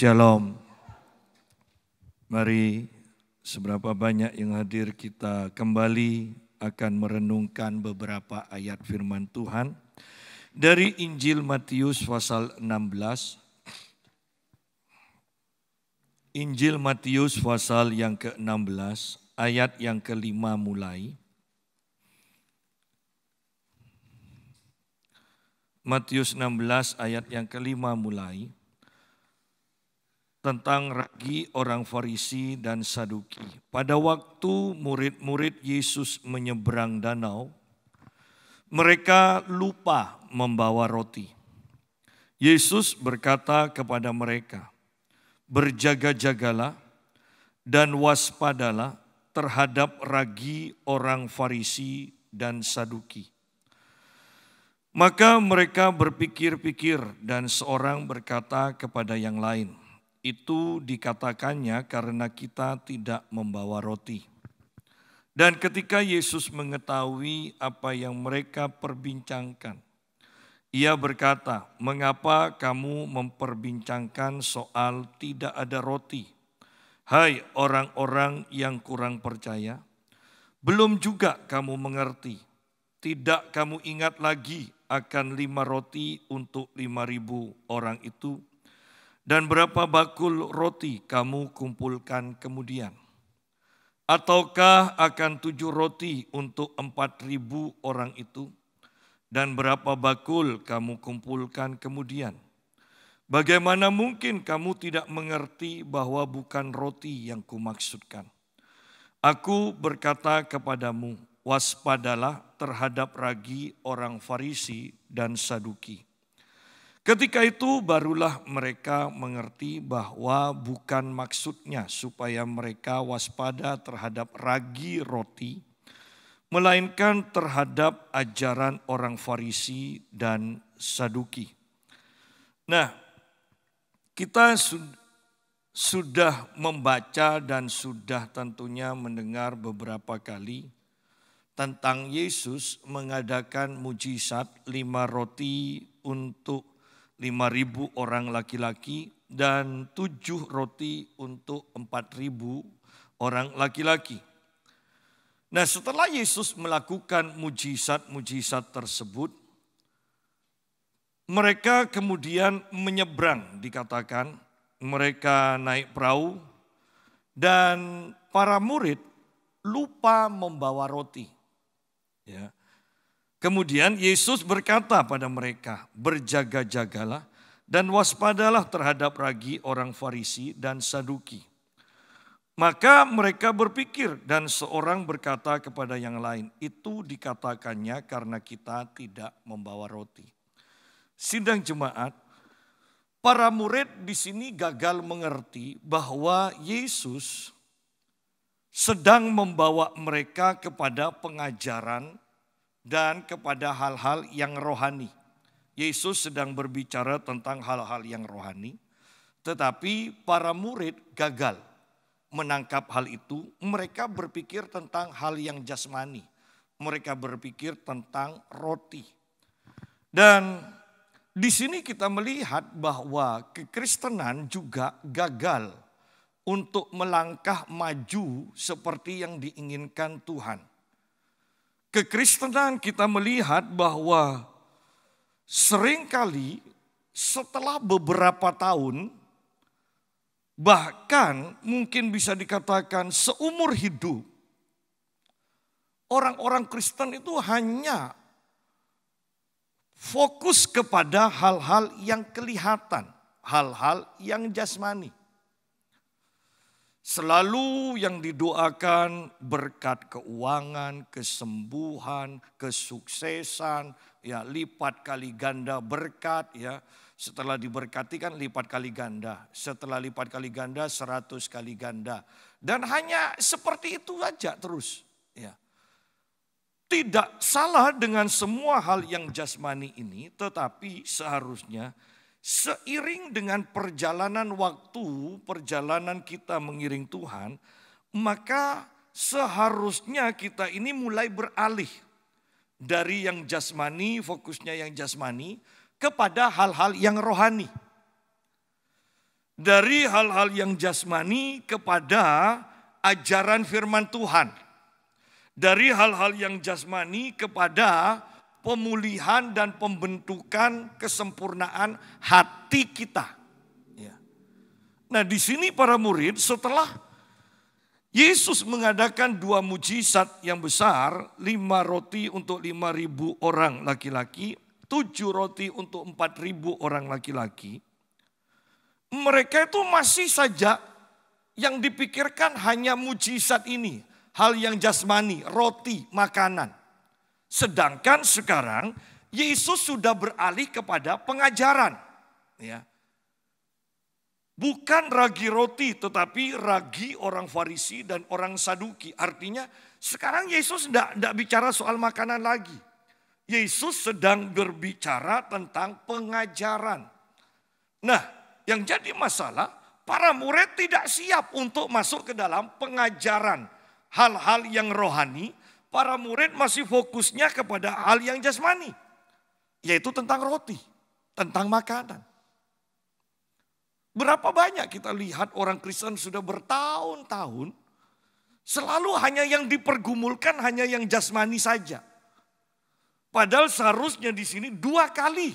Shalom. Mari seberapa banyak yang hadir kita kembali akan merenungkan beberapa ayat firman Tuhan dari Injil Matius pasal 16. Injil Matius pasal yang ke-16 ayat yang kelima mulai. Matius 16 ayat yang kelima mulai tentang ragi orang Farisi dan Saduki. Pada waktu murid-murid Yesus menyeberang danau, mereka lupa membawa roti. Yesus berkata kepada mereka, "Berjaga-jagalah dan waspadalah terhadap ragi orang Farisi dan Saduki." Maka mereka berpikir-pikir dan seorang berkata kepada yang lain, itu dikatakannya karena kita tidak membawa roti. Dan ketika Yesus mengetahui apa yang mereka perbincangkan, ia berkata, "Mengapa kamu memperbincangkan soal tidak ada roti? Hai orang-orang yang kurang percaya, belum juga kamu mengerti. Tidak kamu ingat lagi akan lima roti untuk lima ribu orang itu?" Dan berapa bakul roti kamu kumpulkan kemudian? Ataukah akan tujuh roti untuk empat ribu orang itu? Dan berapa bakul kamu kumpulkan kemudian? Bagaimana mungkin kamu tidak mengerti bahwa bukan roti yang kumaksudkan? Aku berkata kepadamu, waspadalah terhadap ragi orang Farisi dan Saduki. Ketika itu barulah mereka mengerti bahwa bukan maksudnya supaya mereka waspada terhadap ragi roti, melainkan terhadap ajaran orang Farisi dan Saduki. Nah, kita sudah membaca dan sudah tentunya mendengar beberapa kali tentang Yesus mengadakan mujizat lima roti untuk 5.000 orang laki-laki dan tujuh roti untuk 4.000 orang laki-laki. Nah setelah Yesus melakukan mujizat-mujizat tersebut, mereka kemudian menyeberang dikatakan, mereka naik perahu dan para murid lupa membawa roti. Ya. Kemudian Yesus berkata pada mereka, berjaga-jagalah dan waspadalah terhadap ragi orang Farisi dan Saduki. Maka mereka berpikir dan seorang berkata kepada yang lain, itu dikatakannya karena kita tidak membawa roti. Sidang jemaat, para murid di sini gagal mengerti bahwa Yesus sedang membawa mereka kepada pengajaran dan kepada hal-hal yang rohani. Yesus sedang berbicara tentang hal-hal yang rohani, tetapi para murid gagal menangkap hal itu. Mereka berpikir tentang hal yang jasmani, mereka berpikir tentang roti, dan di sini kita melihat bahwa kekristenan juga gagal untuk melangkah maju seperti yang diinginkan Tuhan kekristenan kita melihat bahwa seringkali setelah beberapa tahun bahkan mungkin bisa dikatakan seumur hidup orang-orang Kristen itu hanya fokus kepada hal-hal yang kelihatan, hal-hal yang jasmani. Selalu yang didoakan berkat keuangan, kesembuhan, kesuksesan, ya lipat kali ganda berkat ya. Setelah diberkati kan lipat kali ganda, setelah lipat kali ganda seratus kali ganda. Dan hanya seperti itu aja terus ya. Tidak salah dengan semua hal yang jasmani ini, tetapi seharusnya Seiring dengan perjalanan waktu, perjalanan kita mengiring Tuhan, maka seharusnya kita ini mulai beralih dari yang jasmani, fokusnya yang jasmani, kepada hal-hal yang rohani. Dari hal-hal yang jasmani kepada ajaran firman Tuhan. Dari hal-hal yang jasmani kepada pemulihan dan pembentukan kesempurnaan hati kita. Ya. Nah di sini para murid setelah Yesus mengadakan dua mujizat yang besar, lima roti untuk lima ribu orang laki-laki, tujuh roti untuk empat ribu orang laki-laki. Mereka itu masih saja yang dipikirkan hanya mujizat ini, hal yang jasmani, roti, makanan. Sedangkan sekarang Yesus sudah beralih kepada pengajaran. Ya. Bukan ragi roti tetapi ragi orang Farisi dan orang Saduki. Artinya sekarang Yesus tidak bicara soal makanan lagi. Yesus sedang berbicara tentang pengajaran. Nah yang jadi masalah para murid tidak siap untuk masuk ke dalam pengajaran hal-hal yang rohani para murid masih fokusnya kepada hal yang jasmani, yaitu tentang roti, tentang makanan. Berapa banyak kita lihat orang Kristen sudah bertahun-tahun selalu hanya yang dipergumulkan hanya yang jasmani saja. Padahal seharusnya di sini dua kali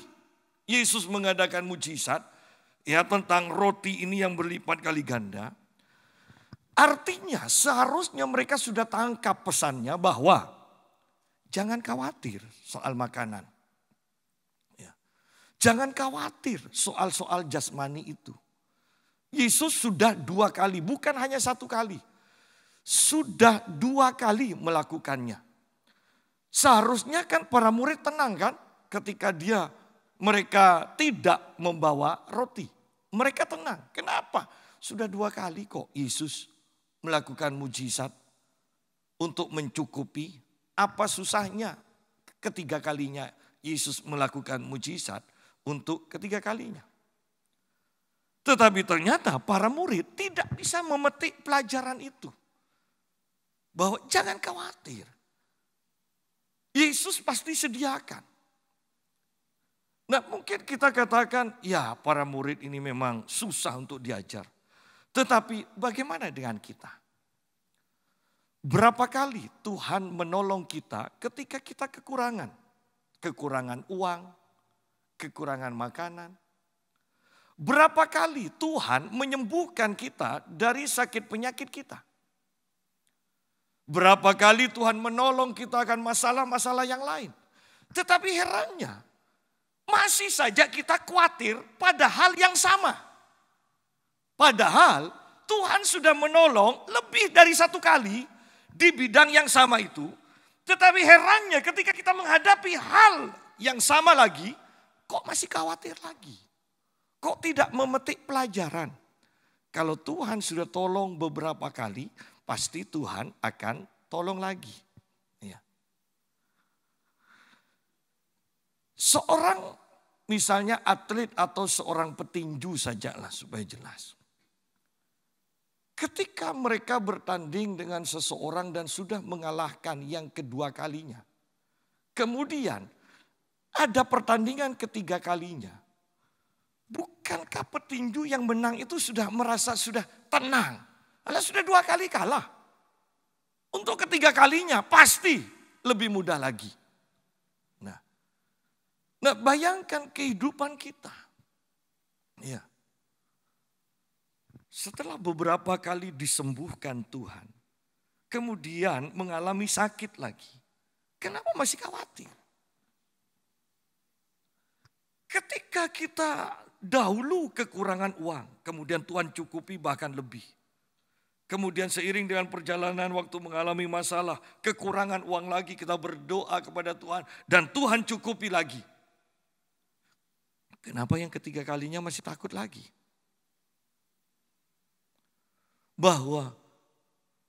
Yesus mengadakan mujizat ya tentang roti ini yang berlipat kali ganda Artinya seharusnya mereka sudah tangkap pesannya bahwa jangan khawatir soal makanan. Ya. Jangan khawatir soal-soal jasmani itu. Yesus sudah dua kali, bukan hanya satu kali. Sudah dua kali melakukannya. Seharusnya kan para murid tenang kan ketika dia mereka tidak membawa roti. Mereka tenang. Kenapa? Sudah dua kali kok Yesus melakukan mujizat untuk mencukupi apa susahnya ketiga kalinya Yesus melakukan mujizat untuk ketiga kalinya. Tetapi ternyata para murid tidak bisa memetik pelajaran itu. Bahwa jangan khawatir. Yesus pasti sediakan. Nah mungkin kita katakan ya para murid ini memang susah untuk diajar. Tetapi bagaimana dengan kita? Berapa kali Tuhan menolong kita ketika kita kekurangan? Kekurangan uang, kekurangan makanan. Berapa kali Tuhan menyembuhkan kita dari sakit penyakit kita? Berapa kali Tuhan menolong kita akan masalah-masalah yang lain? Tetapi herannya, masih saja kita khawatir pada hal yang sama. Padahal Tuhan sudah menolong lebih dari satu kali di bidang yang sama itu. Tetapi herannya ketika kita menghadapi hal yang sama lagi, kok masih khawatir lagi? Kok tidak memetik pelajaran? Kalau Tuhan sudah tolong beberapa kali, pasti Tuhan akan tolong lagi. Ya. Seorang misalnya atlet atau seorang petinju sajalah supaya jelas. Ketika mereka bertanding dengan seseorang dan sudah mengalahkan yang kedua kalinya. Kemudian ada pertandingan ketiga kalinya. Bukankah petinju yang menang itu sudah merasa sudah tenang? Karena sudah dua kali kalah. Untuk ketiga kalinya pasti lebih mudah lagi. Nah, nah bayangkan kehidupan kita. Ya. Setelah beberapa kali disembuhkan Tuhan, kemudian mengalami sakit lagi. Kenapa masih khawatir? Ketika kita dahulu kekurangan uang, kemudian Tuhan cukupi bahkan lebih. Kemudian seiring dengan perjalanan waktu mengalami masalah, kekurangan uang lagi kita berdoa kepada Tuhan dan Tuhan cukupi lagi. Kenapa yang ketiga kalinya masih takut lagi? bahwa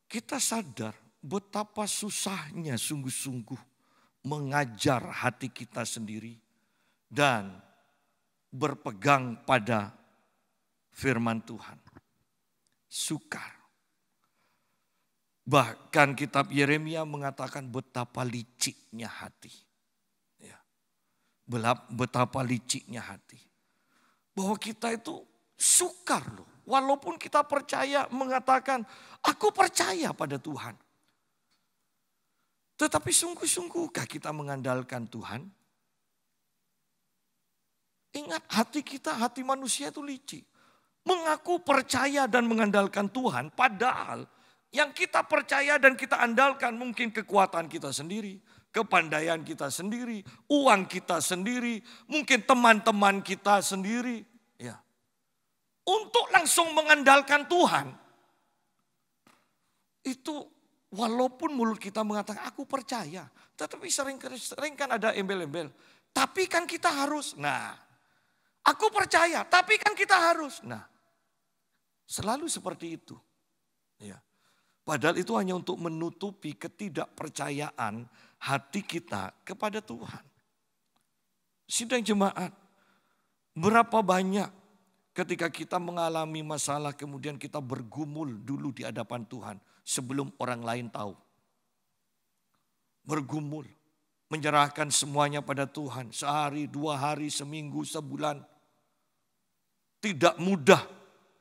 kita sadar betapa susahnya sungguh-sungguh mengajar hati kita sendiri dan berpegang pada firman Tuhan. Sukar. Bahkan kitab Yeremia mengatakan betapa liciknya hati. Ya. Betapa liciknya hati. Bahwa kita itu sukar loh Walaupun kita percaya mengatakan, aku percaya pada Tuhan. Tetapi sungguh-sungguhkah kita mengandalkan Tuhan? Ingat hati kita, hati manusia itu licik. Mengaku percaya dan mengandalkan Tuhan padahal yang kita percaya dan kita andalkan mungkin kekuatan kita sendiri, kepandaian kita sendiri, uang kita sendiri, mungkin teman-teman kita sendiri. Ya untuk langsung mengandalkan Tuhan, itu walaupun mulut kita mengatakan aku percaya, tetapi sering, sering kan ada embel-embel. Tapi kan kita harus, nah aku percaya, tapi kan kita harus. Nah, selalu seperti itu. Ya. Padahal itu hanya untuk menutupi ketidakpercayaan hati kita kepada Tuhan. Sidang jemaat, berapa banyak Ketika kita mengalami masalah kemudian kita bergumul dulu di hadapan Tuhan sebelum orang lain tahu. Bergumul, menyerahkan semuanya pada Tuhan sehari, dua hari, seminggu, sebulan. Tidak mudah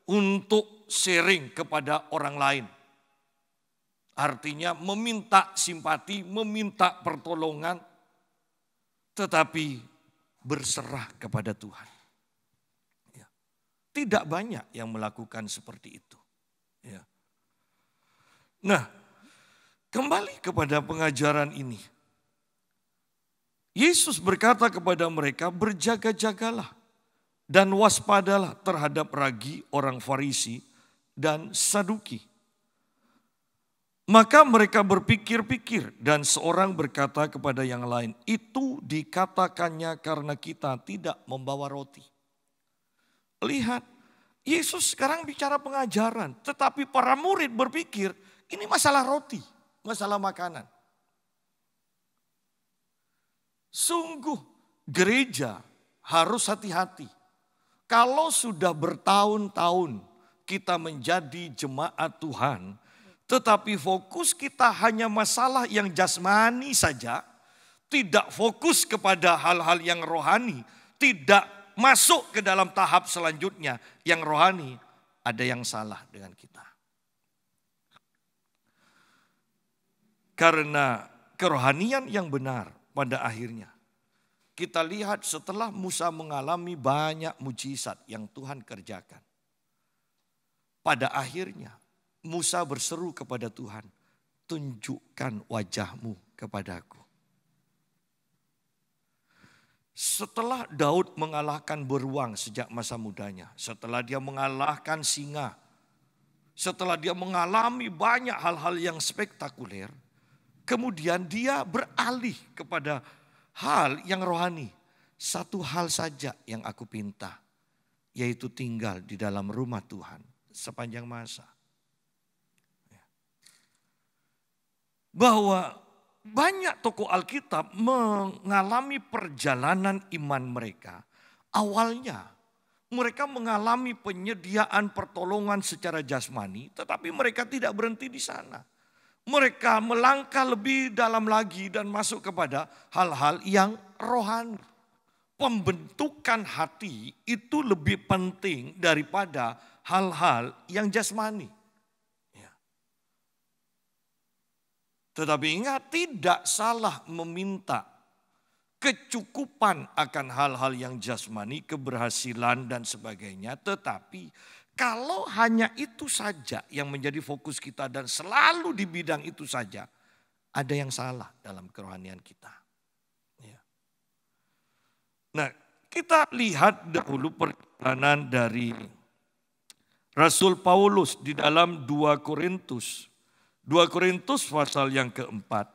untuk sharing kepada orang lain. Artinya meminta simpati, meminta pertolongan, tetapi berserah kepada Tuhan. Tidak banyak yang melakukan seperti itu. Ya. Nah, kembali kepada pengajaran ini. Yesus berkata kepada mereka, berjaga-jagalah dan waspadalah terhadap ragi orang Farisi dan Saduki. Maka mereka berpikir-pikir dan seorang berkata kepada yang lain, itu dikatakannya karena kita tidak membawa roti. Lihat, Yesus sekarang bicara pengajaran, tetapi para murid berpikir ini masalah roti, masalah makanan. Sungguh gereja harus hati-hati. Kalau sudah bertahun-tahun kita menjadi jemaat Tuhan, tetapi fokus kita hanya masalah yang jasmani saja, tidak fokus kepada hal-hal yang rohani, tidak masuk ke dalam tahap selanjutnya yang rohani, ada yang salah dengan kita. Karena kerohanian yang benar pada akhirnya kita lihat setelah Musa mengalami banyak mujizat yang Tuhan kerjakan. Pada akhirnya Musa berseru kepada Tuhan, tunjukkan wajahmu kepadaku. Setelah Daud mengalahkan beruang sejak masa mudanya, setelah dia mengalahkan singa, setelah dia mengalami banyak hal-hal yang spektakuler, kemudian dia beralih kepada hal yang rohani. Satu hal saja yang aku pinta, yaitu tinggal di dalam rumah Tuhan sepanjang masa. Ya. Bahwa banyak tokoh Alkitab mengalami perjalanan iman mereka. Awalnya mereka mengalami penyediaan pertolongan secara jasmani, tetapi mereka tidak berhenti di sana. Mereka melangkah lebih dalam lagi dan masuk kepada hal-hal yang rohani. Pembentukan hati itu lebih penting daripada hal-hal yang jasmani. Tetapi ingat tidak salah meminta kecukupan akan hal-hal yang jasmani, keberhasilan dan sebagainya. Tetapi kalau hanya itu saja yang menjadi fokus kita dan selalu di bidang itu saja, ada yang salah dalam kerohanian kita. Ya. Nah, kita lihat dahulu perjalanan dari Rasul Paulus di dalam 2 Korintus 2 Korintus pasal yang keempat.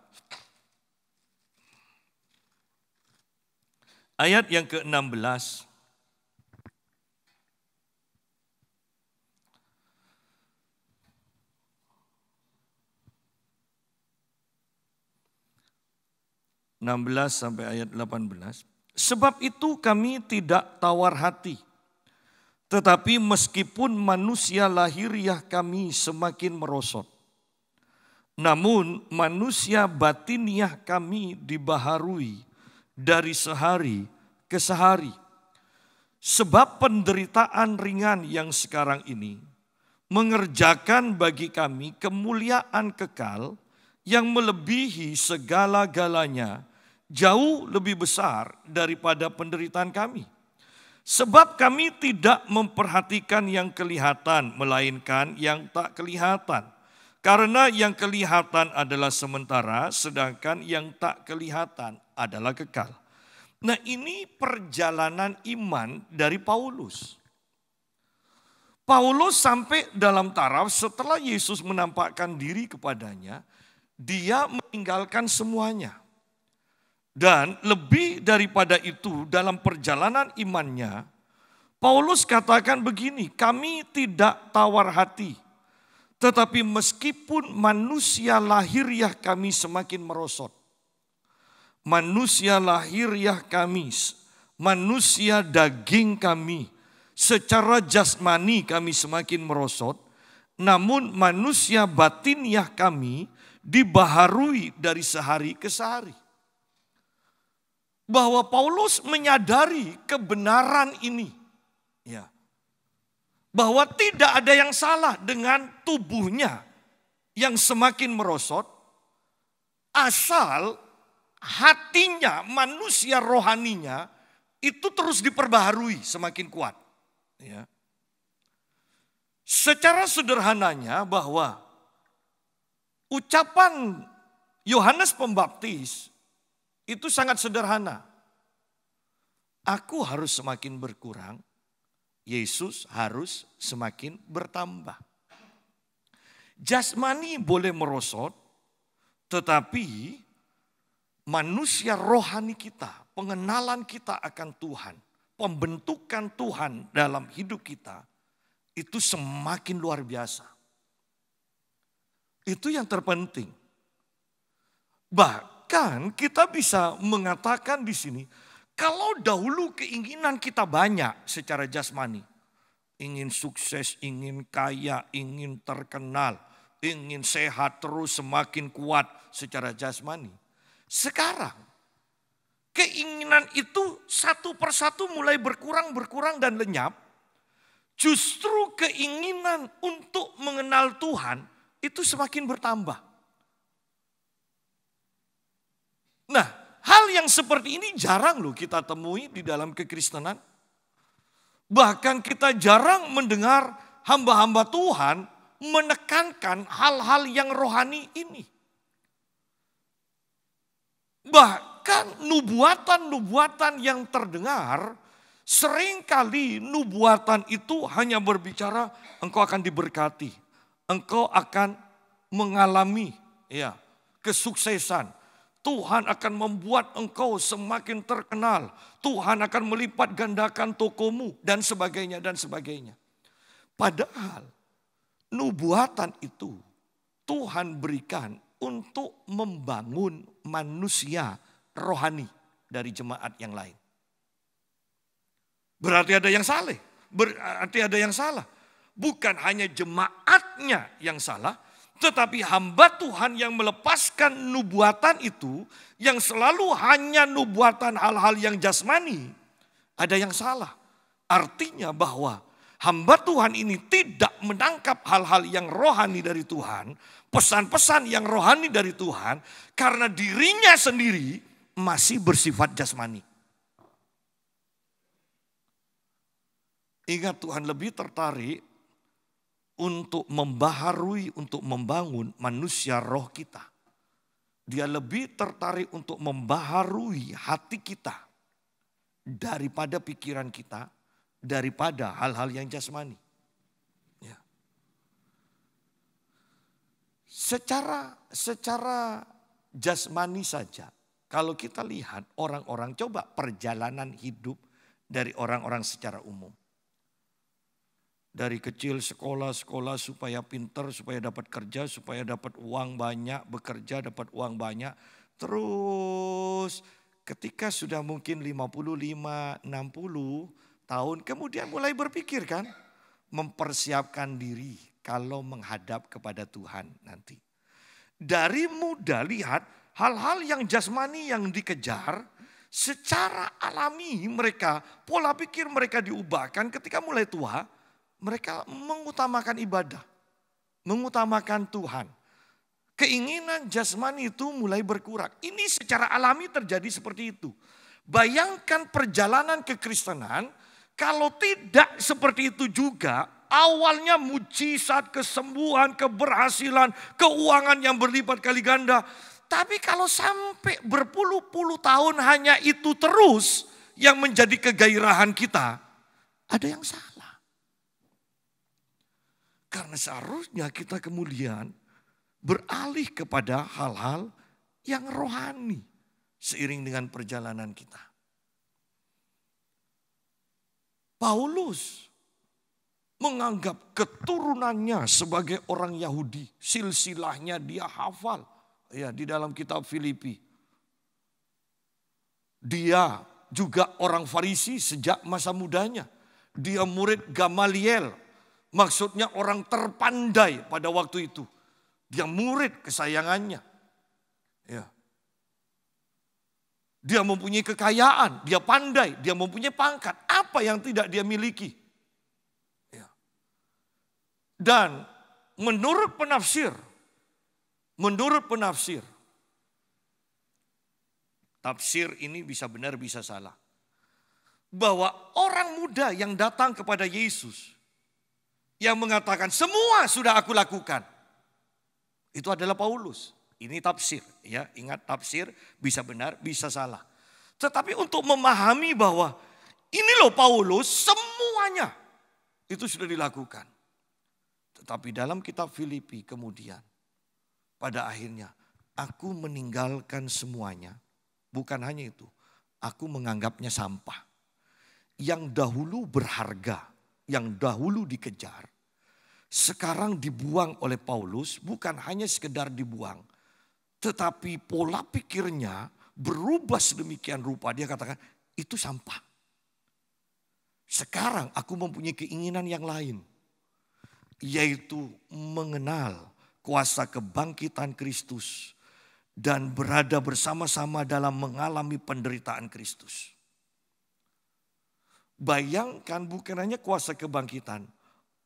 Ayat yang ke-16. enam belas sampai ayat delapan belas. Sebab itu kami tidak tawar hati. Tetapi meskipun manusia lahiriah kami semakin merosot namun manusia batiniah kami dibaharui dari sehari ke sehari. Sebab penderitaan ringan yang sekarang ini mengerjakan bagi kami kemuliaan kekal yang melebihi segala-galanya jauh lebih besar daripada penderitaan kami. Sebab kami tidak memperhatikan yang kelihatan melainkan yang tak kelihatan karena yang kelihatan adalah sementara, sedangkan yang tak kelihatan adalah kekal. Nah, ini perjalanan iman dari Paulus. Paulus sampai dalam taraf setelah Yesus menampakkan diri kepadanya, dia meninggalkan semuanya. Dan lebih daripada itu, dalam perjalanan imannya, Paulus katakan begini: "Kami tidak tawar hati." Tetapi meskipun manusia lahiriah kami semakin merosot. Manusia lahiriah kami, manusia daging kami, secara jasmani kami semakin merosot. Namun manusia batiniah kami dibaharui dari sehari ke sehari. Bahwa Paulus menyadari kebenaran ini. Ya bahwa tidak ada yang salah dengan tubuhnya yang semakin merosot, asal hatinya, manusia rohaninya itu terus diperbaharui semakin kuat. Ya. Secara sederhananya bahwa ucapan Yohanes Pembaptis itu sangat sederhana. Aku harus semakin berkurang Yesus harus semakin bertambah. Jasmani boleh merosot, tetapi manusia rohani kita, pengenalan kita akan Tuhan, pembentukan Tuhan dalam hidup kita itu semakin luar biasa. Itu yang terpenting. Bahkan kita bisa mengatakan di sini kalau dahulu keinginan kita banyak secara jasmani, ingin sukses, ingin kaya, ingin terkenal, ingin sehat terus semakin kuat secara jasmani. Sekarang keinginan itu satu persatu mulai berkurang, berkurang dan lenyap. Justru keinginan untuk mengenal Tuhan itu semakin bertambah. Nah, Hal yang seperti ini jarang loh kita temui di dalam kekristenan. Bahkan kita jarang mendengar hamba-hamba Tuhan menekankan hal-hal yang rohani ini. Bahkan nubuatan-nubuatan yang terdengar, seringkali nubuatan itu hanya berbicara engkau akan diberkati, engkau akan mengalami ya kesuksesan, Tuhan akan membuat engkau semakin terkenal. Tuhan akan melipat gandakan tokomu dan sebagainya dan sebagainya. Padahal nubuatan itu Tuhan berikan untuk membangun manusia rohani dari jemaat yang lain. Berarti ada yang salah, berarti ada yang salah. Bukan hanya jemaatnya yang salah, tetapi hamba Tuhan yang melepaskan nubuatan itu, yang selalu hanya nubuatan hal-hal yang jasmani, ada yang salah. Artinya bahwa hamba Tuhan ini tidak menangkap hal-hal yang rohani dari Tuhan, pesan-pesan yang rohani dari Tuhan, karena dirinya sendiri masih bersifat jasmani. Ingat Tuhan lebih tertarik untuk membaharui, untuk membangun manusia roh kita. Dia lebih tertarik untuk membaharui hati kita daripada pikiran kita, daripada hal-hal yang jasmani. Ya. Secara secara jasmani saja, kalau kita lihat orang-orang coba perjalanan hidup dari orang-orang secara umum dari kecil sekolah-sekolah supaya pinter, supaya dapat kerja, supaya dapat uang banyak, bekerja dapat uang banyak. Terus ketika sudah mungkin 55, 60 tahun kemudian mulai berpikir kan mempersiapkan diri kalau menghadap kepada Tuhan nanti. Dari muda lihat hal-hal yang jasmani yang dikejar secara alami mereka pola pikir mereka diubahkan ketika mulai tua mereka mengutamakan ibadah, mengutamakan Tuhan. Keinginan jasmani itu mulai berkurang. Ini secara alami terjadi seperti itu. Bayangkan perjalanan kekristenan, kalau tidak seperti itu juga, awalnya mujizat, kesembuhan, keberhasilan, keuangan yang berlipat kali ganda. Tapi kalau sampai berpuluh-puluh tahun hanya itu terus yang menjadi kegairahan kita, ada yang salah. Karena seharusnya kita kemudian beralih kepada hal-hal yang rohani seiring dengan perjalanan kita. Paulus menganggap keturunannya sebagai orang Yahudi, silsilahnya dia hafal ya di dalam kitab Filipi. Dia juga orang Farisi sejak masa mudanya. Dia murid Gamaliel, Maksudnya orang terpandai pada waktu itu. Dia murid kesayangannya. Ya. Dia mempunyai kekayaan, dia pandai, dia mempunyai pangkat. Apa yang tidak dia miliki? Ya. Dan menurut penafsir, menurut penafsir, tafsir ini bisa benar bisa salah. Bahwa orang muda yang datang kepada Yesus yang mengatakan semua sudah aku lakukan. Itu adalah Paulus. Ini tafsir, ya. Ingat tafsir bisa benar, bisa salah. Tetapi untuk memahami bahwa ini loh Paulus semuanya itu sudah dilakukan. Tetapi dalam kitab Filipi kemudian pada akhirnya aku meninggalkan semuanya. Bukan hanya itu, aku menganggapnya sampah. Yang dahulu berharga, yang dahulu dikejar, sekarang dibuang oleh Paulus bukan hanya sekedar dibuang. Tetapi pola pikirnya berubah sedemikian rupa. Dia katakan itu sampah. Sekarang aku mempunyai keinginan yang lain. Yaitu mengenal kuasa kebangkitan Kristus. Dan berada bersama-sama dalam mengalami penderitaan Kristus. Bayangkan bukan hanya kuasa kebangkitan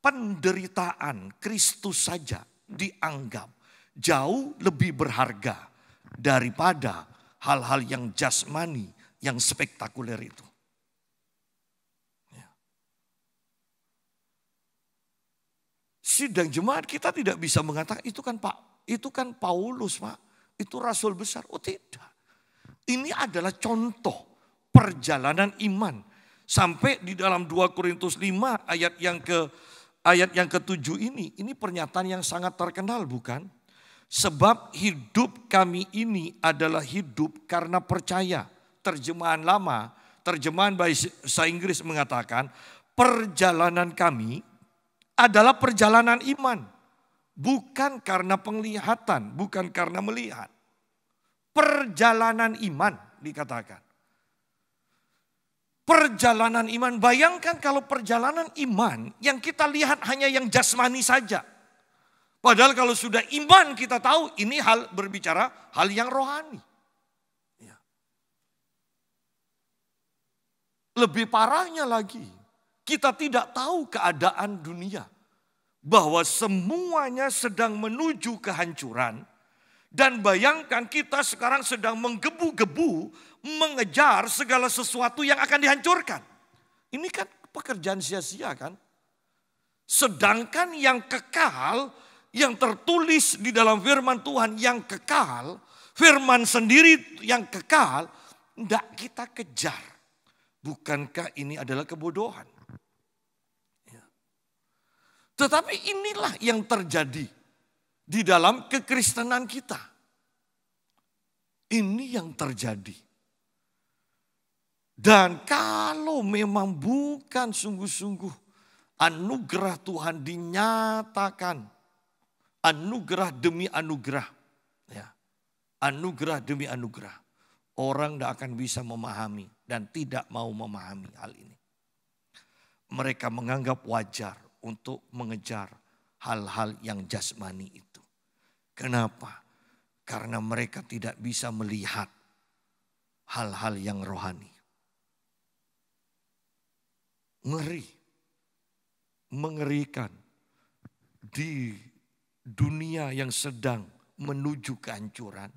penderitaan Kristus saja dianggap jauh lebih berharga daripada hal-hal yang jasmani, yang spektakuler itu. Ya. sidang jemaat kita tidak bisa mengatakan itu kan Pak, itu kan Paulus Pak, itu rasul besar. Oh tidak. Ini adalah contoh perjalanan iman. Sampai di dalam 2 Korintus 5 ayat yang ke ayat yang ketujuh ini, ini pernyataan yang sangat terkenal bukan? Sebab hidup kami ini adalah hidup karena percaya. Terjemahan lama, terjemahan bahasa Inggris mengatakan perjalanan kami adalah perjalanan iman. Bukan karena penglihatan, bukan karena melihat. Perjalanan iman dikatakan perjalanan iman. Bayangkan kalau perjalanan iman yang kita lihat hanya yang jasmani saja. Padahal kalau sudah iman kita tahu ini hal berbicara hal yang rohani. Ya. Lebih parahnya lagi, kita tidak tahu keadaan dunia. Bahwa semuanya sedang menuju kehancuran. Dan bayangkan kita sekarang sedang menggebu-gebu mengejar segala sesuatu yang akan dihancurkan. Ini kan pekerjaan sia-sia kan? Sedangkan yang kekal, yang tertulis di dalam firman Tuhan yang kekal, firman sendiri yang kekal, tidak kita kejar. Bukankah ini adalah kebodohan? Ya. Tetapi inilah yang terjadi di dalam kekristenan kita. Ini yang terjadi. Dan kalau memang bukan sungguh-sungguh anugerah Tuhan dinyatakan. Anugerah demi anugerah. Ya. Anugerah demi anugerah. Orang tidak akan bisa memahami dan tidak mau memahami hal ini. Mereka menganggap wajar untuk mengejar hal-hal yang jasmani itu. Kenapa? Karena mereka tidak bisa melihat hal-hal yang rohani ngeri, mengerikan di dunia yang sedang menuju kehancuran.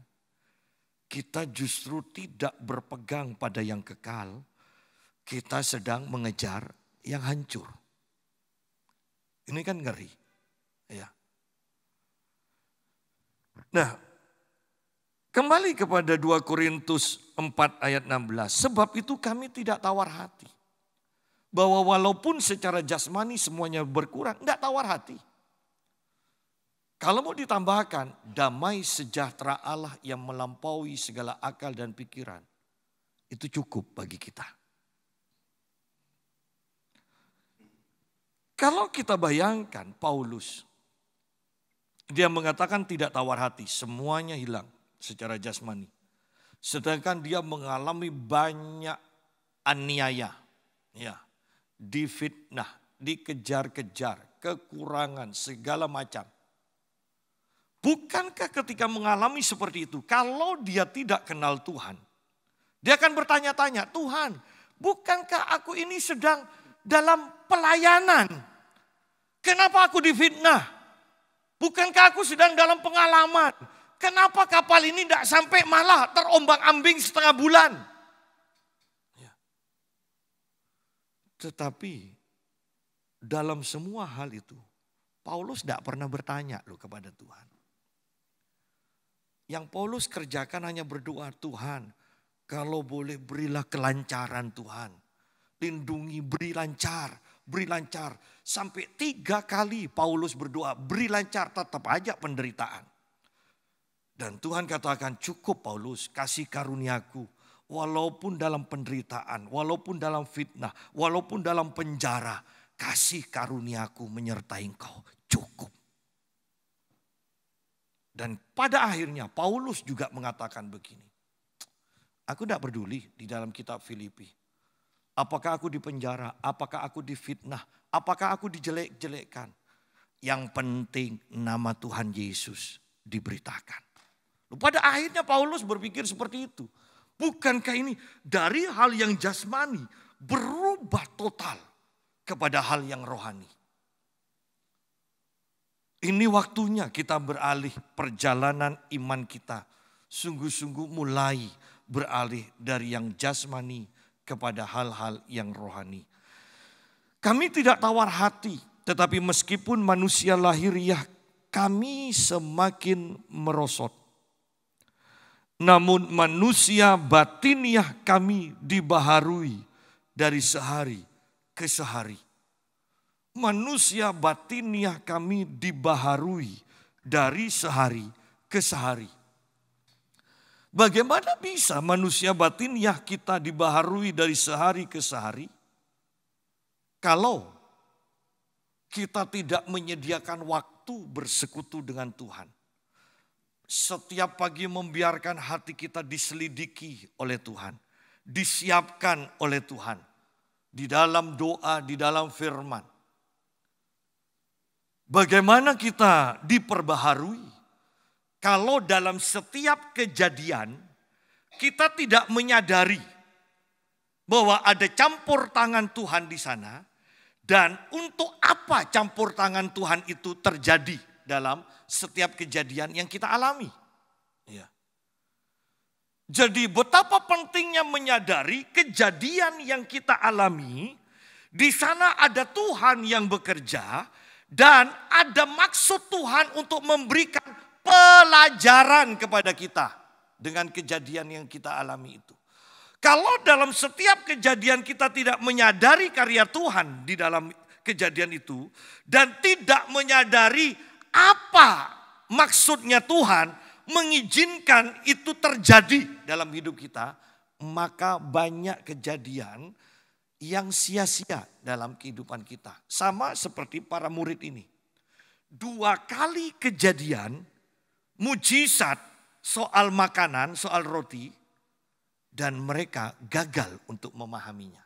Kita justru tidak berpegang pada yang kekal, kita sedang mengejar yang hancur. Ini kan ngeri. Ya. Nah, kembali kepada 2 Korintus 4 ayat 16. Sebab itu kami tidak tawar hati bahwa walaupun secara jasmani semuanya berkurang, tidak tawar hati. Kalau mau ditambahkan, damai sejahtera Allah yang melampaui segala akal dan pikiran. Itu cukup bagi kita. Kalau kita bayangkan Paulus, dia mengatakan tidak tawar hati, semuanya hilang secara jasmani. Sedangkan dia mengalami banyak aniaya. Ya, difitnah, dikejar-kejar, kekurangan, segala macam. Bukankah ketika mengalami seperti itu, kalau dia tidak kenal Tuhan, dia akan bertanya-tanya, Tuhan, bukankah aku ini sedang dalam pelayanan? Kenapa aku difitnah? Bukankah aku sedang dalam pengalaman? Kenapa kapal ini tidak sampai malah terombang ambing setengah bulan? Tetapi dalam semua hal itu Paulus tidak pernah bertanya loh kepada Tuhan. Yang Paulus kerjakan hanya berdoa Tuhan. Kalau boleh berilah kelancaran Tuhan. Lindungi beri lancar. Beri lancar. Sampai tiga kali Paulus berdoa beri lancar tetap aja penderitaan. Dan Tuhan katakan cukup Paulus kasih karuniaku walaupun dalam penderitaan, walaupun dalam fitnah, walaupun dalam penjara, kasih karuniaku menyertai engkau. Cukup. Dan pada akhirnya Paulus juga mengatakan begini. Aku tidak peduli di dalam kitab Filipi. Apakah aku di penjara, apakah aku di fitnah, apakah aku dijelek-jelekkan. Yang penting nama Tuhan Yesus diberitakan. Pada akhirnya Paulus berpikir seperti itu. Bukankah ini dari hal yang jasmani berubah total kepada hal yang rohani? Ini waktunya kita beralih perjalanan iman kita. Sungguh-sungguh mulai beralih dari yang jasmani kepada hal-hal yang rohani. Kami tidak tawar hati, tetapi meskipun manusia lahiriah, kami semakin merosot namun manusia batiniah kami dibaharui dari sehari ke sehari. Manusia batiniah kami dibaharui dari sehari ke sehari. Bagaimana bisa manusia batiniah kita dibaharui dari sehari ke sehari? Kalau kita tidak menyediakan waktu bersekutu dengan Tuhan setiap pagi membiarkan hati kita diselidiki oleh Tuhan, disiapkan oleh Tuhan di dalam doa, di dalam firman. Bagaimana kita diperbaharui kalau dalam setiap kejadian kita tidak menyadari bahwa ada campur tangan Tuhan di sana dan untuk apa campur tangan Tuhan itu terjadi dalam setiap kejadian yang kita alami. Ya. Jadi betapa pentingnya menyadari kejadian yang kita alami, di sana ada Tuhan yang bekerja dan ada maksud Tuhan untuk memberikan pelajaran kepada kita dengan kejadian yang kita alami itu. Kalau dalam setiap kejadian kita tidak menyadari karya Tuhan di dalam kejadian itu dan tidak menyadari apa maksudnya Tuhan mengizinkan itu terjadi dalam hidup kita, maka banyak kejadian yang sia-sia dalam kehidupan kita. Sama seperti para murid ini. Dua kali kejadian mujizat soal makanan, soal roti dan mereka gagal untuk memahaminya.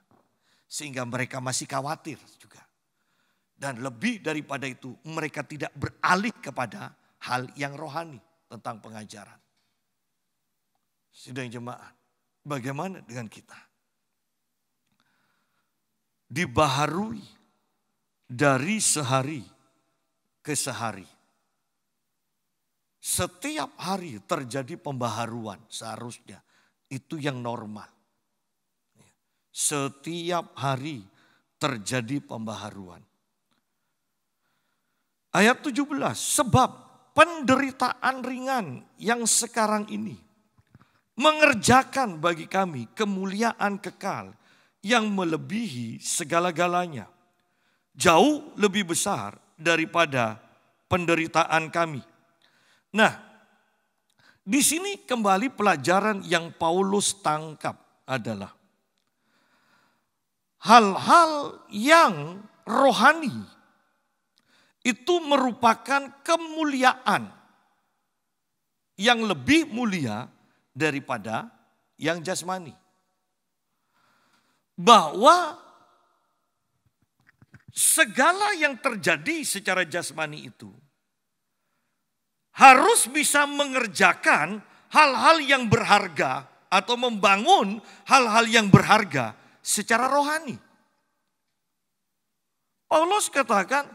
Sehingga mereka masih khawatir juga. Dan lebih daripada itu, mereka tidak beralih kepada hal yang rohani tentang pengajaran. Sidang jemaat, bagaimana dengan kita? Dibaharui dari sehari ke sehari. Setiap hari terjadi pembaharuan seharusnya. Itu yang normal. Setiap hari terjadi pembaharuan Ayat 17, sebab penderitaan ringan yang sekarang ini mengerjakan bagi kami kemuliaan kekal yang melebihi segala-galanya. Jauh lebih besar daripada penderitaan kami. Nah, di sini kembali pelajaran yang Paulus tangkap adalah hal-hal yang rohani itu merupakan kemuliaan yang lebih mulia daripada yang jasmani. Bahwa segala yang terjadi secara jasmani itu harus bisa mengerjakan hal-hal yang berharga atau membangun hal-hal yang berharga secara rohani. Paulus katakan,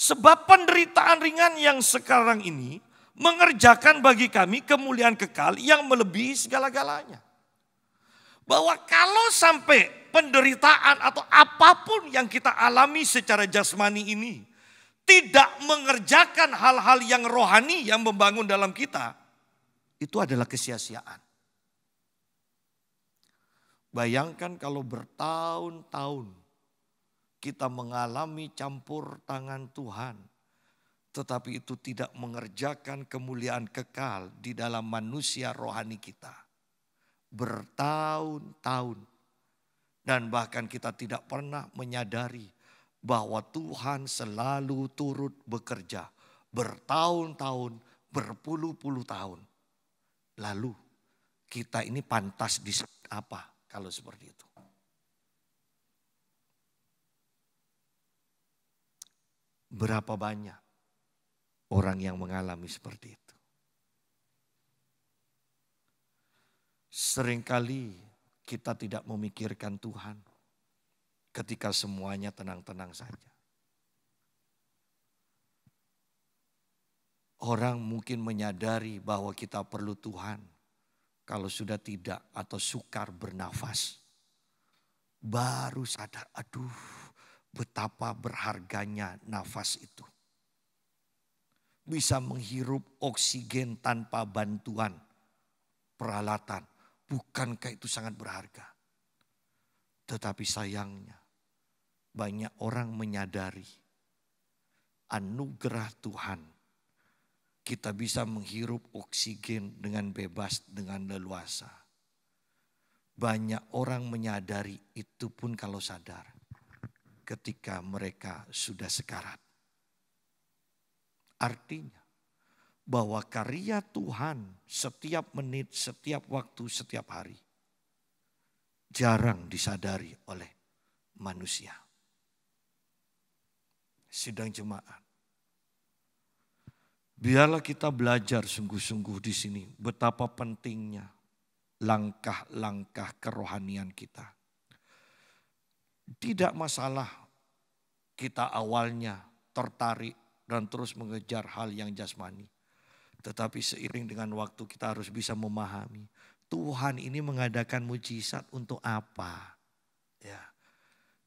Sebab penderitaan ringan yang sekarang ini mengerjakan bagi kami kemuliaan kekal yang melebihi segala-galanya. Bahwa kalau sampai penderitaan atau apapun yang kita alami secara jasmani ini tidak mengerjakan hal-hal yang rohani yang membangun dalam kita, itu adalah kesia-siaan. Bayangkan kalau bertahun-tahun kita mengalami campur tangan Tuhan. Tetapi itu tidak mengerjakan kemuliaan kekal di dalam manusia rohani kita. Bertahun-tahun. Dan bahkan kita tidak pernah menyadari bahwa Tuhan selalu turut bekerja. Bertahun-tahun, berpuluh-puluh tahun. Lalu kita ini pantas disebut apa kalau seperti itu? Berapa banyak orang yang mengalami seperti itu? Seringkali kita tidak memikirkan Tuhan ketika semuanya tenang-tenang saja. Orang mungkin menyadari bahwa kita perlu Tuhan kalau sudah tidak atau sukar bernafas. Baru sadar, aduh betapa berharganya nafas itu. Bisa menghirup oksigen tanpa bantuan peralatan. Bukankah itu sangat berharga? Tetapi sayangnya banyak orang menyadari anugerah Tuhan. Kita bisa menghirup oksigen dengan bebas, dengan leluasa. Banyak orang menyadari itu pun kalau sadar ketika mereka sudah sekarat. Artinya bahwa karya Tuhan setiap menit, setiap waktu, setiap hari jarang disadari oleh manusia. Sidang jemaat. Biarlah kita belajar sungguh-sungguh di sini betapa pentingnya langkah-langkah kerohanian kita tidak masalah kita awalnya tertarik dan terus mengejar hal yang jasmani. Tetapi seiring dengan waktu kita harus bisa memahami Tuhan ini mengadakan mujizat untuk apa? Ya.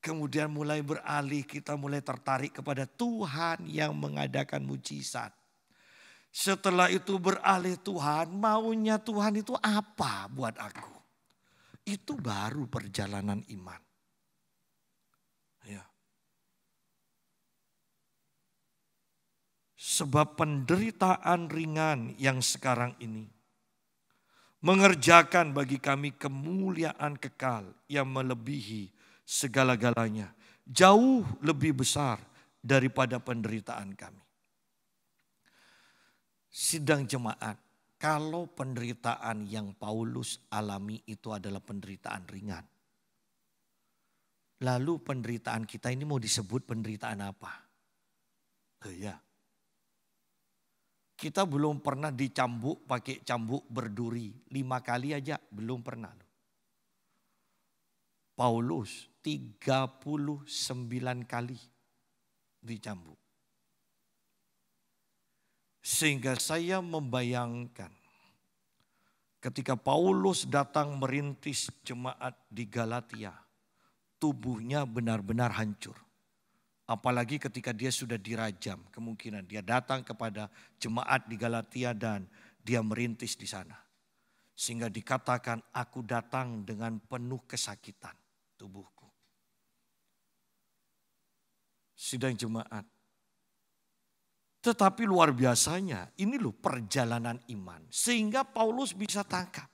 Kemudian mulai beralih kita mulai tertarik kepada Tuhan yang mengadakan mujizat. Setelah itu beralih Tuhan, maunya Tuhan itu apa buat aku? Itu baru perjalanan iman. sebab penderitaan ringan yang sekarang ini mengerjakan bagi kami kemuliaan kekal yang melebihi segala-galanya, jauh lebih besar daripada penderitaan kami. Sidang jemaat, kalau penderitaan yang Paulus alami itu adalah penderitaan ringan. Lalu penderitaan kita ini mau disebut penderitaan apa? Eh, ya, kita belum pernah dicambuk pakai cambuk berduri. Lima kali aja belum pernah. Paulus 39 kali dicambuk. Sehingga saya membayangkan ketika Paulus datang merintis jemaat di Galatia, tubuhnya benar-benar hancur. Apalagi ketika dia sudah dirajam, kemungkinan dia datang kepada jemaat di Galatia dan dia merintis di sana. Sehingga dikatakan aku datang dengan penuh kesakitan tubuhku. Sidang jemaat. Tetapi luar biasanya ini loh perjalanan iman. Sehingga Paulus bisa tangkap.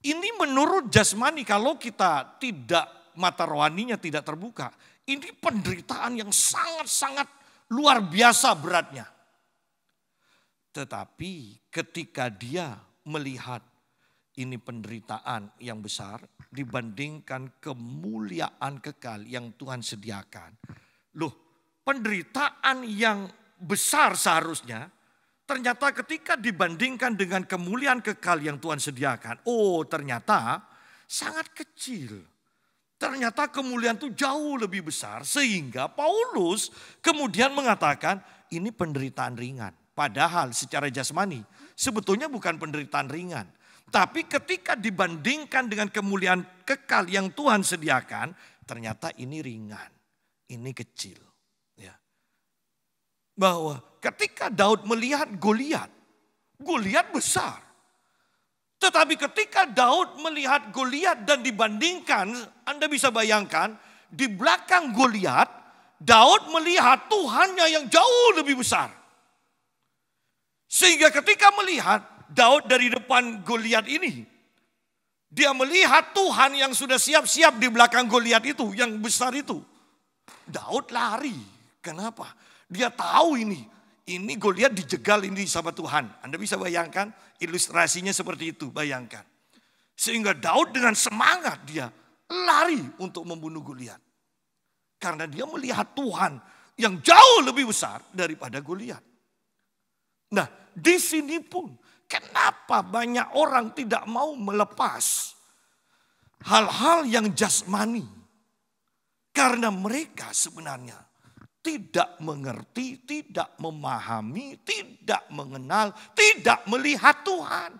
Ini menurut jasmani kalau kita tidak mata rohaninya tidak terbuka. Ini penderitaan yang sangat-sangat luar biasa beratnya. Tetapi ketika dia melihat ini penderitaan yang besar dibandingkan kemuliaan kekal yang Tuhan sediakan. Loh, penderitaan yang besar seharusnya ternyata ketika dibandingkan dengan kemuliaan kekal yang Tuhan sediakan, oh ternyata sangat kecil. Ternyata kemuliaan itu jauh lebih besar sehingga Paulus kemudian mengatakan ini penderitaan ringan. Padahal secara jasmani sebetulnya bukan penderitaan ringan. Tapi ketika dibandingkan dengan kemuliaan kekal yang Tuhan sediakan, ternyata ini ringan, ini kecil. Ya. Bahwa ketika Daud melihat Goliat, Goliat besar. Tetapi ketika Daud melihat Goliat dan dibandingkan, Anda bisa bayangkan, di belakang Goliat, Daud melihat Tuhannya yang jauh lebih besar. Sehingga ketika melihat Daud dari depan Goliat ini, dia melihat Tuhan yang sudah siap-siap di belakang Goliat itu, yang besar itu. Daud lari. Kenapa? Dia tahu ini. Ini Goliat dijegal ini sama Tuhan. Anda bisa bayangkan Ilustrasinya seperti itu, bayangkan. Sehingga Daud dengan semangat dia lari untuk membunuh Goliat. Karena dia melihat Tuhan yang jauh lebih besar daripada Goliat. Nah, di sini pun kenapa banyak orang tidak mau melepas hal-hal yang jasmani? Karena mereka sebenarnya tidak mengerti, tidak memahami, tidak mengenal, tidak melihat Tuhan.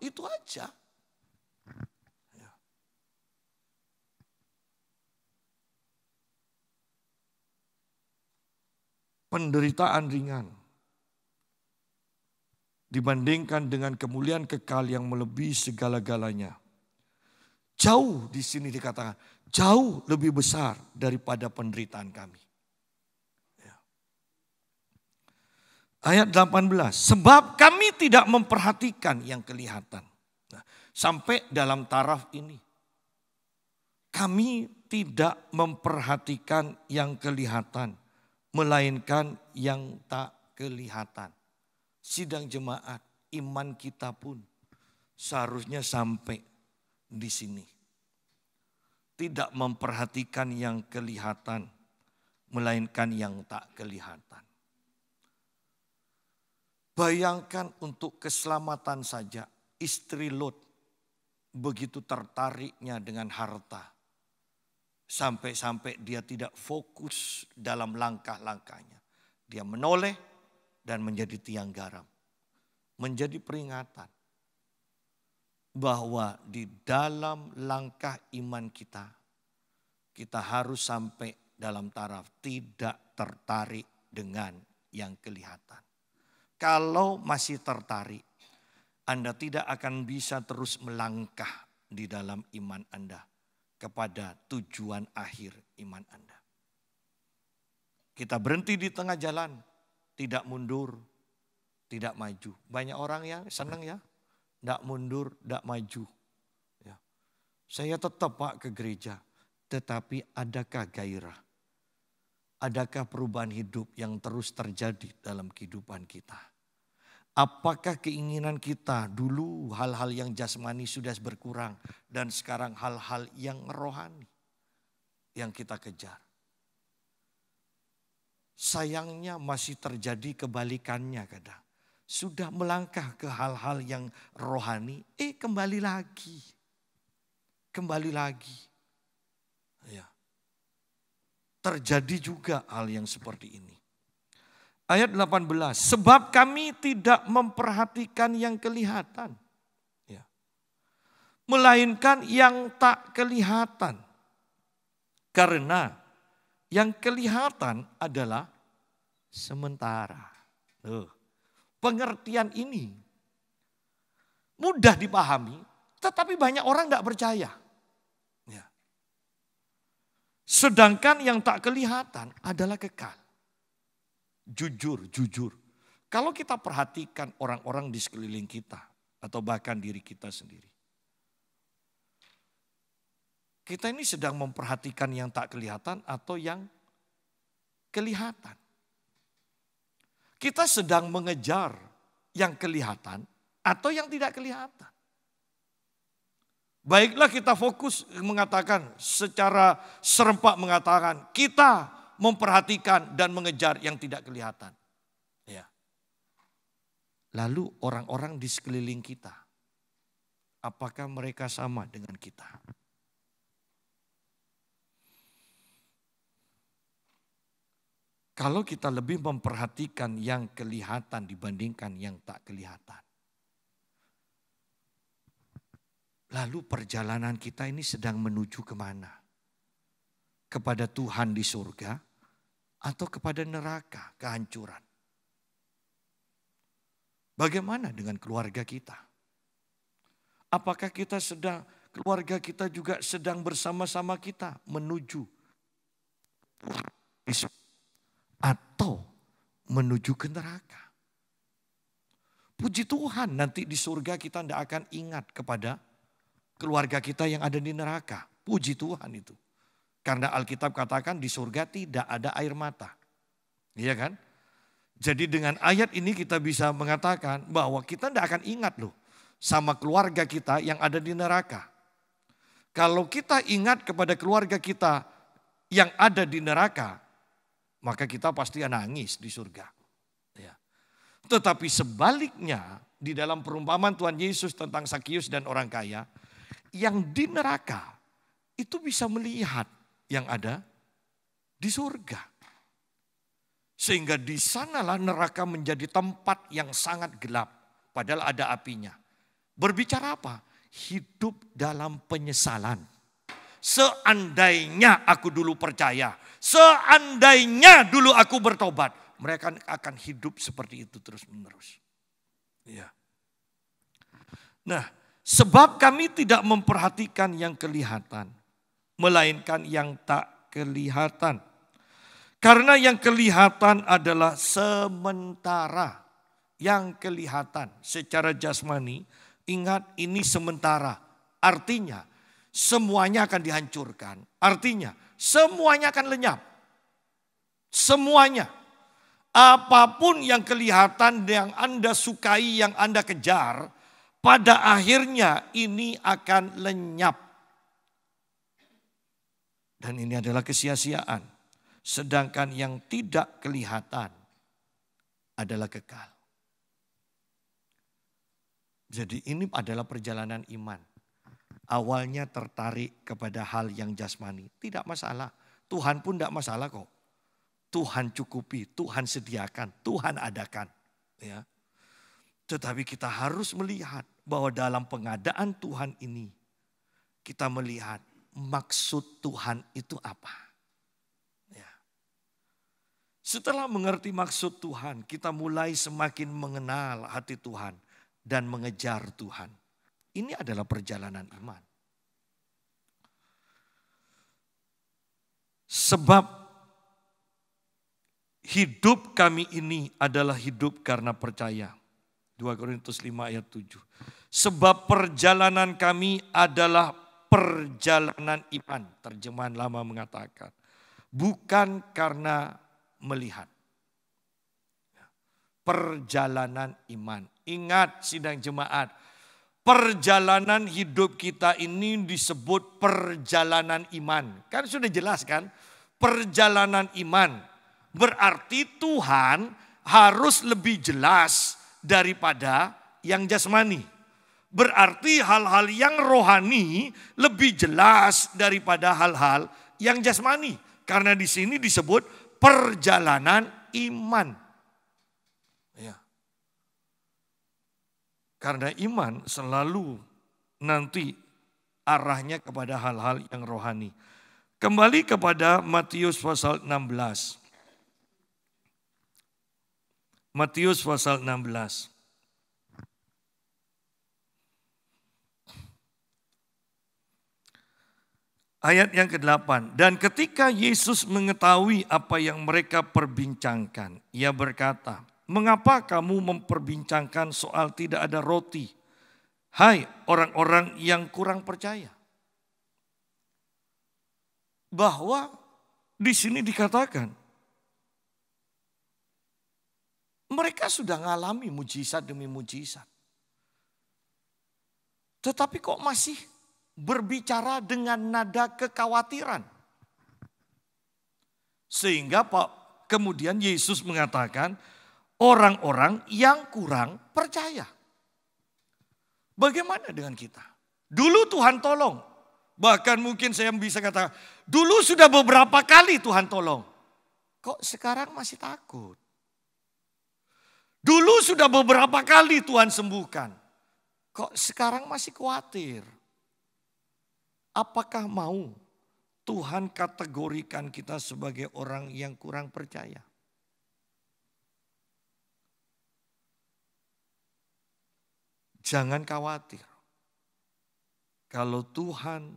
Itu aja. Penderitaan ringan dibandingkan dengan kemuliaan kekal yang melebihi segala-galanya. Jauh di sini dikatakan, jauh lebih besar daripada penderitaan kami. ayat 18. Sebab kami tidak memperhatikan yang kelihatan. Nah, sampai dalam taraf ini. Kami tidak memperhatikan yang kelihatan. Melainkan yang tak kelihatan. Sidang jemaat, iman kita pun seharusnya sampai di sini. Tidak memperhatikan yang kelihatan, melainkan yang tak kelihatan. Bayangkan untuk keselamatan saja istri Lot begitu tertariknya dengan harta. Sampai-sampai dia tidak fokus dalam langkah-langkahnya. Dia menoleh dan menjadi tiang garam. Menjadi peringatan bahwa di dalam langkah iman kita, kita harus sampai dalam taraf tidak tertarik dengan yang kelihatan. Kalau masih tertarik, Anda tidak akan bisa terus melangkah di dalam iman Anda kepada tujuan akhir iman Anda. Kita berhenti di tengah jalan, tidak mundur, tidak maju. Banyak orang yang senang ya, tidak mundur, tidak maju. Ya. Saya tetap pak ke gereja, tetapi adakah gairah? adakah perubahan hidup yang terus terjadi dalam kehidupan kita? Apakah keinginan kita dulu hal-hal yang jasmani sudah berkurang dan sekarang hal-hal yang rohani yang kita kejar? Sayangnya masih terjadi kebalikannya kadang. Sudah melangkah ke hal-hal yang rohani, eh kembali lagi. Kembali lagi terjadi juga hal yang seperti ini. Ayat 18, sebab kami tidak memperhatikan yang kelihatan. Ya. Melainkan yang tak kelihatan. Karena yang kelihatan adalah sementara. Tuh. pengertian ini mudah dipahami, tetapi banyak orang tidak percaya. Sedangkan yang tak kelihatan adalah kekal. Jujur, jujur. Kalau kita perhatikan orang-orang di sekeliling kita atau bahkan diri kita sendiri. Kita ini sedang memperhatikan yang tak kelihatan atau yang kelihatan. Kita sedang mengejar yang kelihatan atau yang tidak kelihatan. Baiklah kita fokus mengatakan secara serempak mengatakan kita memperhatikan dan mengejar yang tidak kelihatan. Ya. Lalu orang-orang di sekeliling kita, apakah mereka sama dengan kita? Kalau kita lebih memperhatikan yang kelihatan dibandingkan yang tak kelihatan, Lalu perjalanan kita ini sedang menuju kemana? Kepada Tuhan di surga atau kepada neraka, kehancuran? Bagaimana dengan keluarga kita? Apakah kita sedang keluarga kita juga sedang bersama-sama kita menuju atau menuju ke neraka? Puji Tuhan nanti di surga kita tidak akan ingat kepada keluarga kita yang ada di neraka. Puji Tuhan itu. Karena Alkitab katakan di surga tidak ada air mata. Iya kan? Jadi dengan ayat ini kita bisa mengatakan bahwa kita tidak akan ingat loh sama keluarga kita yang ada di neraka. Kalau kita ingat kepada keluarga kita yang ada di neraka, maka kita pasti nangis di surga. Ya. Tetapi sebaliknya di dalam perumpamaan Tuhan Yesus tentang Sakius dan orang kaya, yang di neraka itu bisa melihat yang ada di surga. Sehingga di sanalah neraka menjadi tempat yang sangat gelap. Padahal ada apinya. Berbicara apa? Hidup dalam penyesalan. Seandainya aku dulu percaya. Seandainya dulu aku bertobat. Mereka akan hidup seperti itu terus menerus. Ya. Nah, Sebab kami tidak memperhatikan yang kelihatan, melainkan yang tak kelihatan. Karena yang kelihatan adalah sementara. Yang kelihatan secara jasmani, ingat ini sementara. Artinya semuanya akan dihancurkan. Artinya semuanya akan lenyap. Semuanya. Apapun yang kelihatan yang Anda sukai, yang Anda kejar, pada akhirnya ini akan lenyap. Dan ini adalah kesia-siaan. Sedangkan yang tidak kelihatan adalah kekal. Jadi ini adalah perjalanan iman. Awalnya tertarik kepada hal yang jasmani. Tidak masalah. Tuhan pun tidak masalah kok. Tuhan cukupi, Tuhan sediakan, Tuhan adakan. Ya. Tetapi kita harus melihat bahwa dalam pengadaan Tuhan ini kita melihat maksud Tuhan itu apa. Ya. Setelah mengerti maksud Tuhan, kita mulai semakin mengenal hati Tuhan dan mengejar Tuhan. Ini adalah perjalanan iman. Sebab hidup kami ini adalah hidup karena percaya. 2 Korintus 5 ayat 7. Sebab perjalanan kami adalah perjalanan iman. Terjemahan lama mengatakan. Bukan karena melihat. Ya. Perjalanan iman. Ingat sidang jemaat. Perjalanan hidup kita ini disebut perjalanan iman. Kan sudah jelas kan? Perjalanan iman. Berarti Tuhan harus lebih jelas daripada yang jasmani. Berarti hal-hal yang rohani lebih jelas daripada hal-hal yang jasmani. Karena di sini disebut perjalanan iman. Ya. Karena iman selalu nanti arahnya kepada hal-hal yang rohani. Kembali kepada Matius pasal 16. Matius pasal 16. ayat yang ke-8. Dan ketika Yesus mengetahui apa yang mereka perbincangkan, ia berkata, "Mengapa kamu memperbincangkan soal tidak ada roti? Hai orang-orang yang kurang percaya." Bahwa di sini dikatakan mereka sudah mengalami mujizat demi mujizat. Tetapi kok masih berbicara dengan nada kekhawatiran. Sehingga Pak kemudian Yesus mengatakan orang-orang yang kurang percaya. Bagaimana dengan kita? Dulu Tuhan tolong. Bahkan mungkin saya bisa katakan, dulu sudah beberapa kali Tuhan tolong. Kok sekarang masih takut? Dulu sudah beberapa kali Tuhan sembuhkan. Kok sekarang masih khawatir? Apakah mau Tuhan kategorikan kita sebagai orang yang kurang percaya? Jangan khawatir. Kalau Tuhan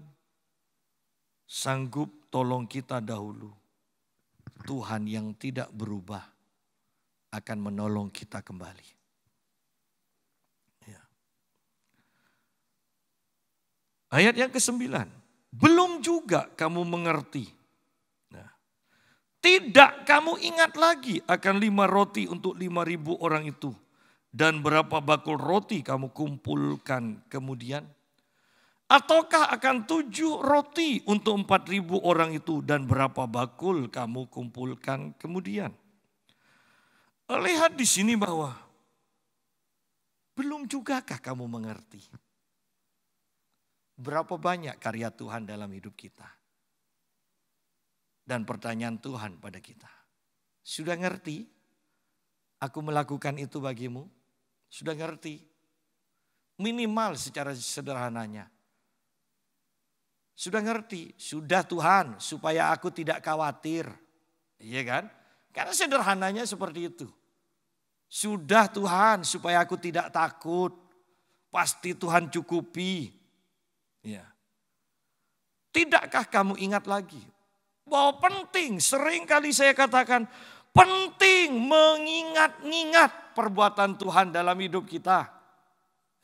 sanggup tolong kita dahulu, Tuhan yang tidak berubah akan menolong kita kembali. Ayat yang ke kesembilan. Belum juga kamu mengerti. Nah, tidak kamu ingat lagi akan lima roti untuk lima ribu orang itu. Dan berapa bakul roti kamu kumpulkan kemudian. Ataukah akan tujuh roti untuk empat ribu orang itu dan berapa bakul kamu kumpulkan kemudian. Lihat di sini bahwa belum jugakah kamu mengerti? Berapa banyak karya Tuhan dalam hidup kita? Dan pertanyaan Tuhan pada kita. Sudah ngerti aku melakukan itu bagimu? Sudah ngerti? Minimal secara sederhananya. Sudah ngerti? Sudah Tuhan supaya aku tidak khawatir. Iya kan? Karena sederhananya seperti itu. Sudah Tuhan supaya aku tidak takut. Pasti Tuhan cukupi. Ya. Tidakkah kamu ingat lagi bahwa penting, sering kali saya katakan, penting mengingat-ingat perbuatan Tuhan dalam hidup kita.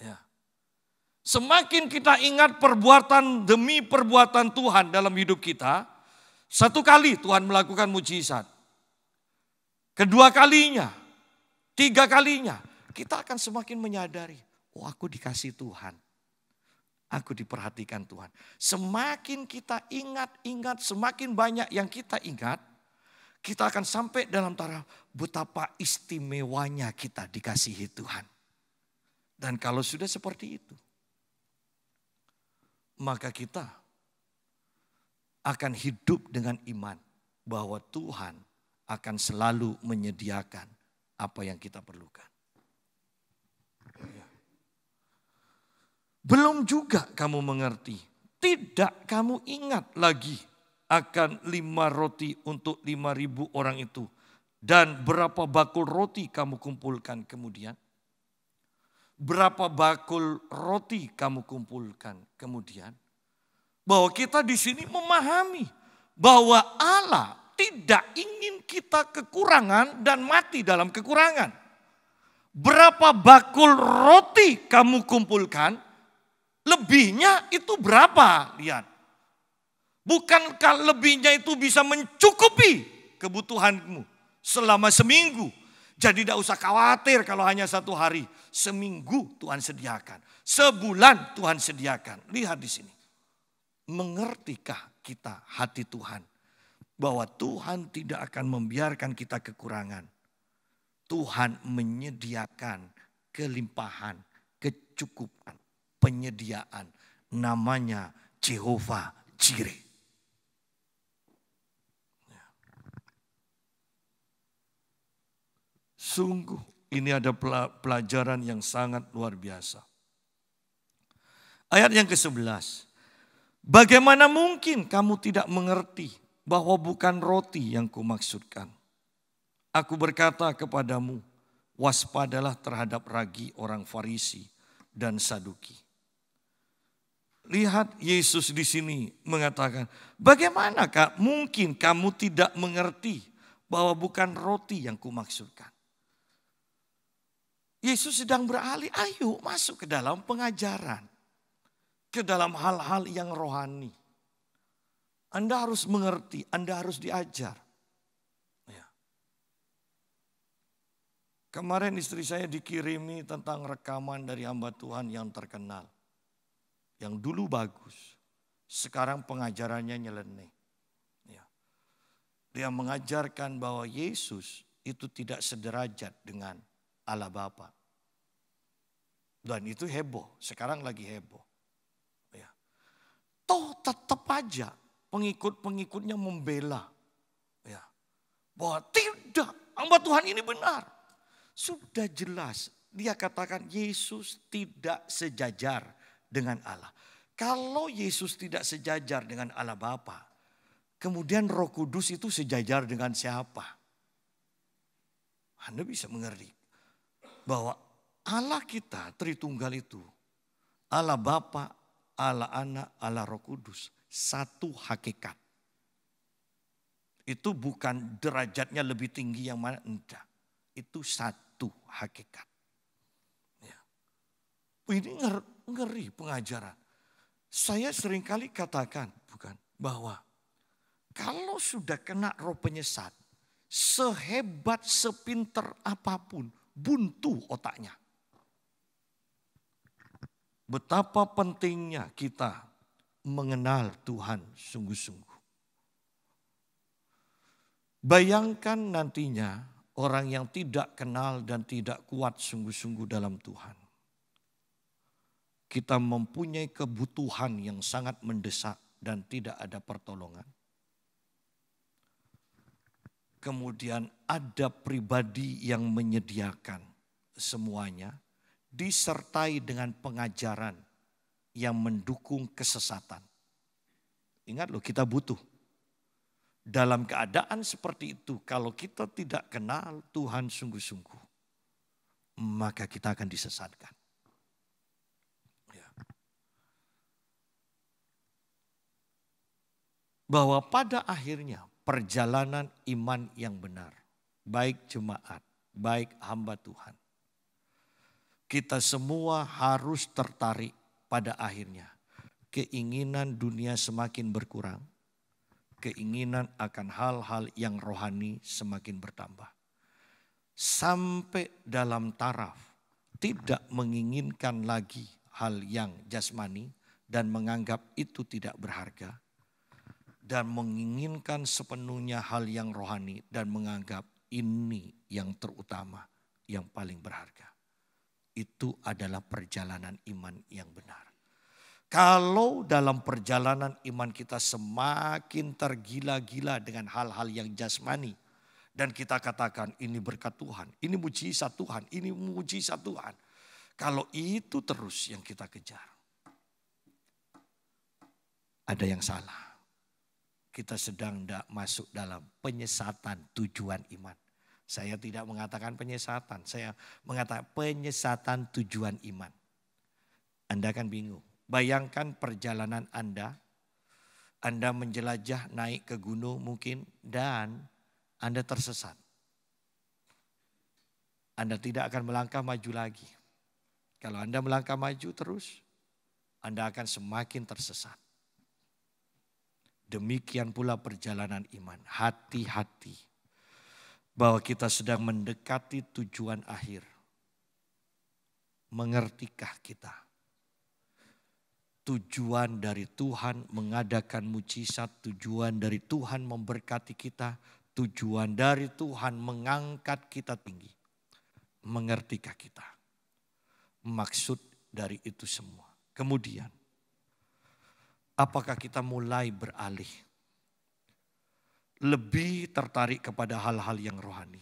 Ya. Semakin kita ingat perbuatan demi perbuatan Tuhan dalam hidup kita, satu kali Tuhan melakukan mujizat. Kedua kalinya, tiga kalinya, kita akan semakin menyadari, oh aku dikasih Tuhan aku diperhatikan Tuhan. Semakin kita ingat-ingat, semakin banyak yang kita ingat, kita akan sampai dalam taraf betapa istimewanya kita dikasihi Tuhan. Dan kalau sudah seperti itu, maka kita akan hidup dengan iman bahwa Tuhan akan selalu menyediakan apa yang kita perlukan. Belum juga kamu mengerti. Tidak kamu ingat lagi akan lima roti untuk lima ribu orang itu. Dan berapa bakul roti kamu kumpulkan kemudian? Berapa bakul roti kamu kumpulkan kemudian? Bahwa kita di sini memahami bahwa Allah tidak ingin kita kekurangan dan mati dalam kekurangan. Berapa bakul roti kamu kumpulkan, Lebihnya itu berapa? Lihat. Bukankah lebihnya itu bisa mencukupi kebutuhanmu selama seminggu? Jadi tidak usah khawatir kalau hanya satu hari. Seminggu Tuhan sediakan. Sebulan Tuhan sediakan. Lihat di sini. Mengertikah kita hati Tuhan? Bahwa Tuhan tidak akan membiarkan kita kekurangan. Tuhan menyediakan kelimpahan, kecukupan penyediaan. Namanya Jehovah Jire. Ya. Sungguh ini ada pelajaran yang sangat luar biasa. Ayat yang ke-11. Bagaimana mungkin kamu tidak mengerti bahwa bukan roti yang kumaksudkan? Aku berkata kepadamu, waspadalah terhadap ragi orang Farisi dan Saduki. Lihat Yesus di sini mengatakan, bagaimana kak mungkin kamu tidak mengerti bahwa bukan roti yang kumaksudkan. Yesus sedang beralih, ayo masuk ke dalam pengajaran. Ke dalam hal-hal yang rohani. Anda harus mengerti, Anda harus diajar. Ya. Kemarin istri saya dikirimi tentang rekaman dari hamba Tuhan yang terkenal yang dulu bagus, sekarang pengajarannya nyeleneh. Ya. Dia mengajarkan bahwa Yesus itu tidak sederajat dengan Allah Bapa. Dan itu heboh, sekarang lagi heboh. Ya. Toh tetap aja pengikut-pengikutnya membela. Ya. Bahwa tidak, hamba Tuhan ini benar. Sudah jelas, dia katakan Yesus tidak sejajar dengan Allah. Kalau Yesus tidak sejajar dengan Allah Bapa, kemudian Roh Kudus itu sejajar dengan siapa? Anda bisa mengerti bahwa Allah kita Tritunggal itu Allah Bapa, Allah Anak, Allah Roh Kudus satu hakikat. Itu bukan derajatnya lebih tinggi yang mana enggak. Itu satu hakikat. Ya. Ini ngeri pengajaran. Saya seringkali katakan, bukan, bahwa kalau sudah kena roh penyesat, sehebat, sepinter apapun, buntu otaknya. Betapa pentingnya kita mengenal Tuhan sungguh-sungguh. Bayangkan nantinya orang yang tidak kenal dan tidak kuat sungguh-sungguh dalam Tuhan kita mempunyai kebutuhan yang sangat mendesak dan tidak ada pertolongan. Kemudian ada pribadi yang menyediakan semuanya disertai dengan pengajaran yang mendukung kesesatan. Ingat loh kita butuh. Dalam keadaan seperti itu kalau kita tidak kenal Tuhan sungguh-sungguh maka kita akan disesatkan. bahwa pada akhirnya perjalanan iman yang benar, baik jemaat, baik hamba Tuhan, kita semua harus tertarik pada akhirnya. Keinginan dunia semakin berkurang, keinginan akan hal-hal yang rohani semakin bertambah. Sampai dalam taraf tidak menginginkan lagi hal yang jasmani dan menganggap itu tidak berharga dan menginginkan sepenuhnya hal yang rohani dan menganggap ini yang terutama, yang paling berharga. Itu adalah perjalanan iman yang benar. Kalau dalam perjalanan iman kita semakin tergila-gila dengan hal-hal yang jasmani dan kita katakan ini berkat Tuhan, ini mujizat Tuhan, ini mujizat Tuhan. Kalau itu terus yang kita kejar, ada yang salah kita sedang tidak masuk dalam penyesatan tujuan iman. Saya tidak mengatakan penyesatan, saya mengatakan penyesatan tujuan iman. Anda akan bingung. Bayangkan perjalanan Anda, Anda menjelajah naik ke gunung mungkin dan Anda tersesat. Anda tidak akan melangkah maju lagi. Kalau Anda melangkah maju terus, Anda akan semakin tersesat. Demikian pula perjalanan iman. Hati-hati bahwa kita sedang mendekati tujuan akhir. Mengertikah kita? Tujuan dari Tuhan mengadakan mujizat, tujuan dari Tuhan memberkati kita, tujuan dari Tuhan mengangkat kita tinggi. Mengertikah kita? Maksud dari itu semua. Kemudian apakah kita mulai beralih lebih tertarik kepada hal-hal yang rohani,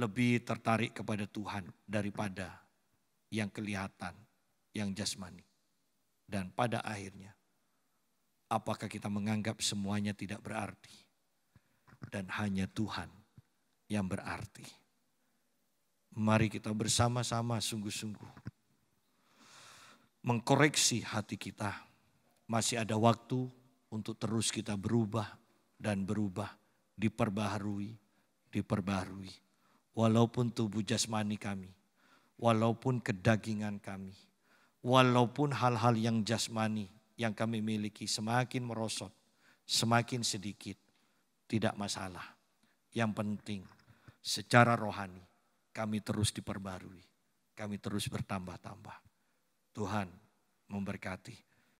lebih tertarik kepada Tuhan daripada yang kelihatan, yang jasmani, dan pada akhirnya, apakah kita menganggap semuanya tidak berarti, dan hanya Tuhan yang berarti? Mari kita bersama-sama sungguh-sungguh mengkoreksi hati kita masih ada waktu untuk terus kita berubah dan berubah, diperbaharui, diperbaharui. Walaupun tubuh jasmani kami, walaupun kedagingan kami, walaupun hal-hal yang jasmani yang kami miliki semakin merosot, semakin sedikit, tidak masalah. Yang penting secara rohani kami terus diperbarui, kami terus bertambah-tambah. Tuhan memberkati.